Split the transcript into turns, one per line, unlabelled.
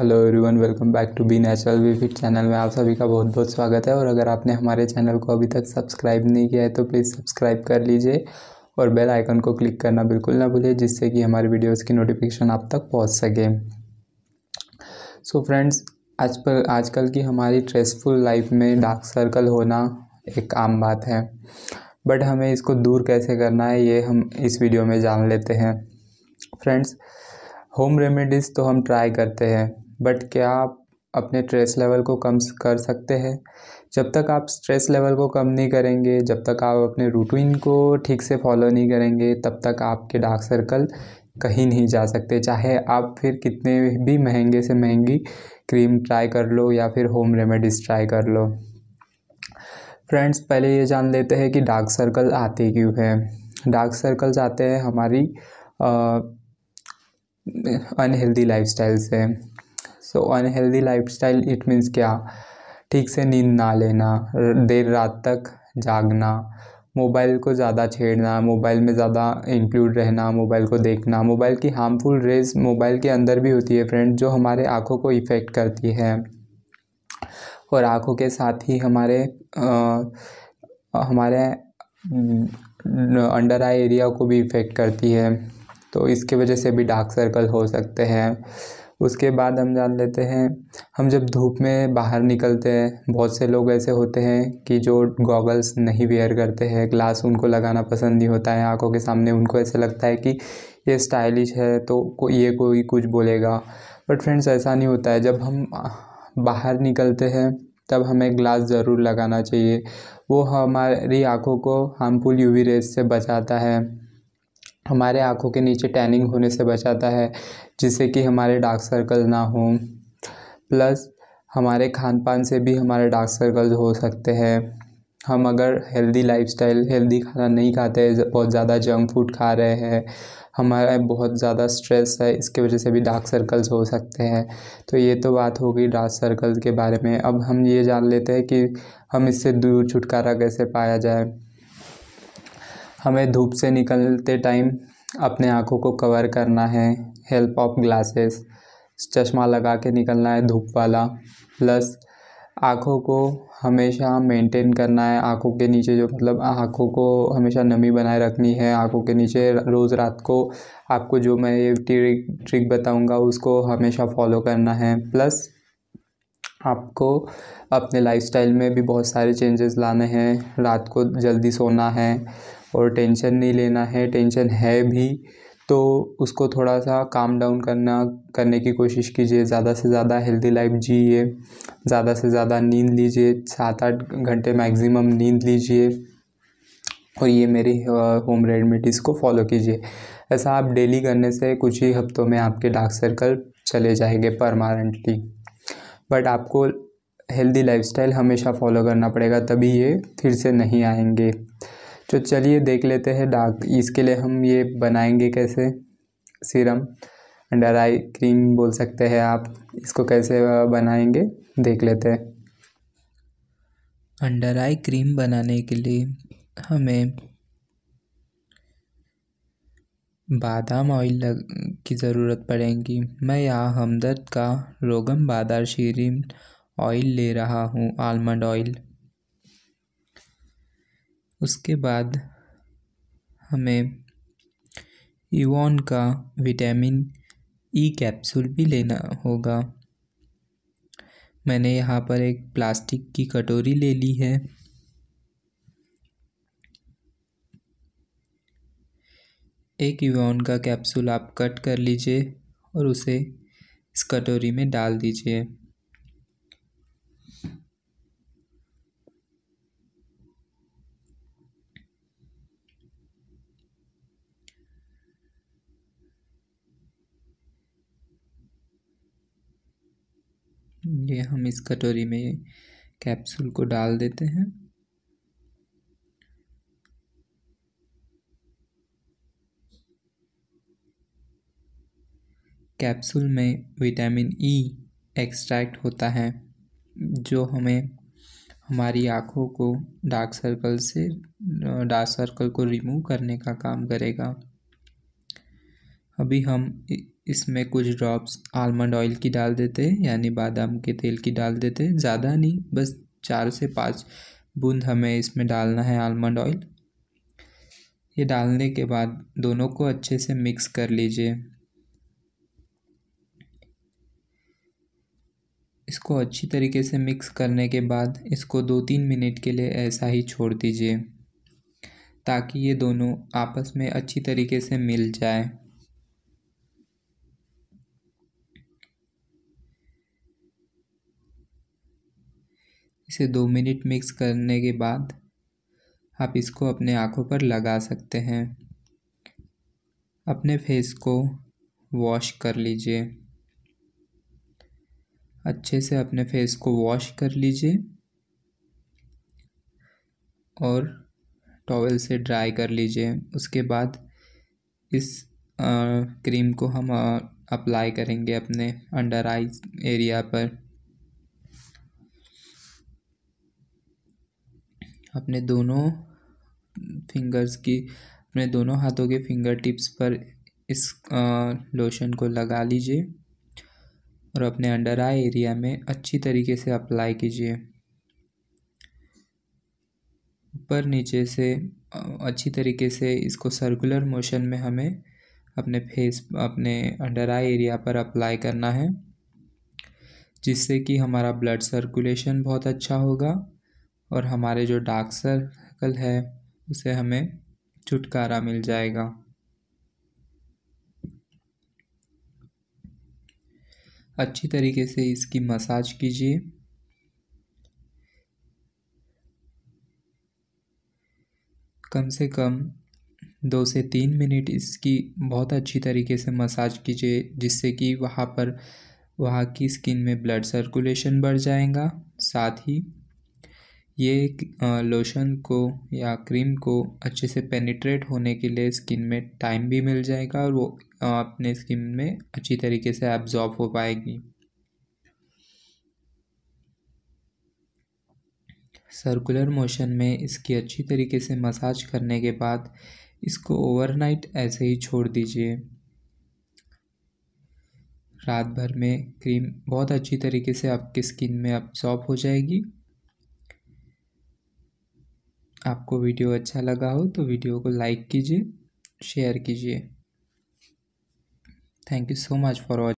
hello everyone welcome back to be natural we fit channel में आप सभी का बहुत बहुत स्वागत है और अगर आपने हमारे चैनल को अभी तक सब्सक्राइब नहीं किया है तो प्लीज़ सब्सक्राइब कर लीजिए और बेल आइकन को क्लिक करना बिल्कुल ना भूलिए जिससे कि हमारे वीडियोस की नोटिफिकेशन आप तक पहुंच सके सो so फ्रेंड्स आज पर आजकल की हमारी स्ट्रेसफुल लाइफ में डार्क सर्कल होना एक आम बात है बट हमें इसको दूर कैसे करना है ये हम इस वीडियो में जान लेते हैं फ्रेंड्स होम रेमेडीज़ तो हम ट्राई करते हैं बट क्या आप अपने स्ट्रेस लेवल को कम कर सकते हैं जब तक आप स्ट्रेस लेवल को कम नहीं करेंगे जब तक आप अपने रूटीन को ठीक से फॉलो नहीं करेंगे तब तक आपके डार्क सर्कल कहीं नहीं जा सकते चाहे आप फिर कितने भी महंगे से महंगी क्रीम ट्राई कर लो या फिर होम रेमेडीज़ ट्राई कर लो फ्रेंड्स पहले ये जान लेते हैं कि डार्क सर्कल आते क्यों हैं डार्क सर्कल्स आते हैं हमारी अनहेल्दी लाइफ से so unhealthy life style it means क्या ठीक से नींद ना लेना देर रात तक जागना मोबाइल को ज़्यादा छेड़ना मोबाइल में ज़्यादा इंक्लूड रहना मोबाइल को देखना मोबाइल की हार्मफुल रेज मोबाइल के अंदर भी होती है फ्रेंड जो हमारे आँखों को इफ़ेक्ट करती है और आँखों के साथ ही हमारे आ, हमारे अंडर आई एरिया को भी इफ़ेक्ट करती है तो इसके वजह से भी डार्क सर्कल हो सकते हैं उसके बाद हम जान लेते हैं हम जब धूप में बाहर निकलते हैं बहुत से लोग ऐसे होते हैं कि जो गॉगल्स नहीं वेयर करते हैं ग्लास उनको लगाना पसंद नहीं होता है आँखों के सामने उनको ऐसे लगता है कि ये स्टाइलिश है तो को, ये कोई कुछ बोलेगा बट फ्रेंड्स ऐसा नहीं होता है जब हम बाहर निकलते हैं तब हमें ग्लास ज़रूर लगाना चाहिए वो हमारी आँखों को हार्मफुल यूवी रेज से बचाता है हमारे आँखों के नीचे टैनिंग होने से बचाता है जिससे कि हमारे डार्क सर्कल ना हों प्लस हमारे खान पान से भी हमारे डार्क सर्कल्स हो सकते हैं हम अगर हेल्दी लाइफस्टाइल हेल्दी खाना नहीं खाते बहुत ज़्यादा जंक फूड खा रहे हैं हमारा बहुत ज़्यादा स्ट्रेस है इसके वजह से भी डार्क सर्कल्स हो सकते हैं तो ये तो बात हो गई डार्क सर्कल के बारे में अब हम ये जान लेते हैं कि हम इससे दूर छुटकारा कैसे पाया जाए हमें धूप से निकलते टाइम अपने आँखों को कवर करना है हेल्प ऑफ ग्लासेस चश्मा लगा के निकलना है धूप वाला प्लस आँखों को हमेशा मेंटेन करना है आँखों के नीचे जो मतलब आँखों को हमेशा नमी बनाए रखनी है आँखों के नीचे रोज़ रात को आपको जो मैं ये ट्रिक ट्रिक बताऊँगा उसको हमेशा फॉलो करना है प्लस आपको अपने लाइफस्टाइल में भी बहुत सारे चेंजेस लाने हैं रात को जल्दी सोना है और टेंशन नहीं लेना है टेंशन है भी तो उसको थोड़ा सा काम डाउन करना करने की कोशिश कीजिए ज़्यादा से ज़्यादा हेल्दी लाइफ जीए ज़्यादा से ज़्यादा नींद लीजिए सात आठ घंटे मैक्सिमम नींद लीजिए और ये मेरी होम रेमिडीज़ को फॉलो कीजिए ऐसा आप डेली करने से कुछ ही हफ्तों में आपके डार्क सर्कल चले जाएंगे परमानेंटली बट आपको हेल्दी लाइफस्टाइल हमेशा फॉलो करना पड़ेगा तभी ये फिर से नहीं आएंगे तो चलिए देख लेते हैं डार्क इसके लिए हम ये बनाएंगे कैसे सीरम अंडर आई क्रीम बोल सकते हैं आप इसको कैसे बनाएंगे देख लेते हैं अंडर आई क्रीम बनाने के लिए हमें बादाम ऑयल की ज़रूरत पड़ेगी मैं यहाँ हमदर्द का रोगम बादार शीरीन ऑयल ले रहा हूँ आलमंड ऑयल उसके बाद हमें इवॉन का विटामिन ई कैप्सूल भी लेना होगा मैंने यहाँ पर एक प्लास्टिक की कटोरी ले ली है एक इवॉन का कैप्सूल आप कट कर लीजिए और उसे इस कटोरी में डाल दीजिए ये हम इस कटोरी में कैप्सूल को डाल देते हैं कैप्सूल में विटामिन ई एक्सट्रैक्ट होता है जो हमें हमारी आँखों को डार्क सर्कल से डार्क सर्कल को रिमूव करने का काम करेगा अभी हम इसमें कुछ ड्रॉप्स आलमंड ऑयल की डाल देते हैं यानी बादाम के तेल की डाल देते हैं ज़्यादा नहीं बस चार से पाँच बूंद हमें इसमें डालना है आलमंड ऑयल ये डालने के बाद दोनों को अच्छे से मिक्स कर लीजिए इसको अच्छी तरीके से मिक्स करने के बाद इसको दो तीन मिनट के लिए ऐसा ही छोड़ दीजिए ताकि ये दोनों आपस में अच्छी तरीके से मिल जाए इसे दो मिनट मिक्स करने के बाद आप इसको अपने आँखों पर लगा सकते हैं अपने फेस को वॉश कर लीजिए अच्छे से अपने फेस को वॉश कर लीजिए और टॉवल से ड्राई कर लीजिए उसके बाद इस आ, क्रीम को हम अप्लाई करेंगे अपने अंडर आई एरिया पर अपने दोनों फिंगर्स की अपने दोनों हाथों के फिंगर टिप्स पर इस लोशन को लगा लीजिए और अपने अंडर आई एरिया में अच्छी तरीके से अप्लाई कीजिए ऊपर नीचे से अच्छी तरीके से इसको सर्कुलर मोशन में हमें अपने फेस अपने अंडर आई एरिया पर अप्लाई करना है जिससे कि हमारा ब्लड सर्कुलेशन बहुत अच्छा होगा और हमारे जो डार्क सर्कल है उसे हमें छुटकारा मिल जाएगा अच्छी तरीके से इसकी मसाज कीजिए कम से कम दो से तीन मिनट इसकी बहुत अच्छी तरीके से मसाज कीजिए जिससे कि वहाँ पर वहाँ की स्किन में ब्लड सर्कुलेशन बढ़ जाएगा साथ ही ये लोशन को या क्रीम को अच्छे से पेनिट्रेट होने के लिए स्किन में टाइम भी मिल जाएगा और वो अपने स्किन में अच्छी तरीके से एब्जॉर्ब हो पाएगी सर्कुलर मोशन में इसकी अच्छी तरीके से मसाज करने के बाद इसको ओवरनाइट ऐसे ही छोड़ दीजिए रात भर में क्रीम बहुत अच्छी तरीके से आपकी स्किन में अब्सॉर्ब हो जाएगी आपको वीडियो अच्छा लगा हो तो वीडियो को लाइक कीजिए शेयर कीजिए thank you so much for watch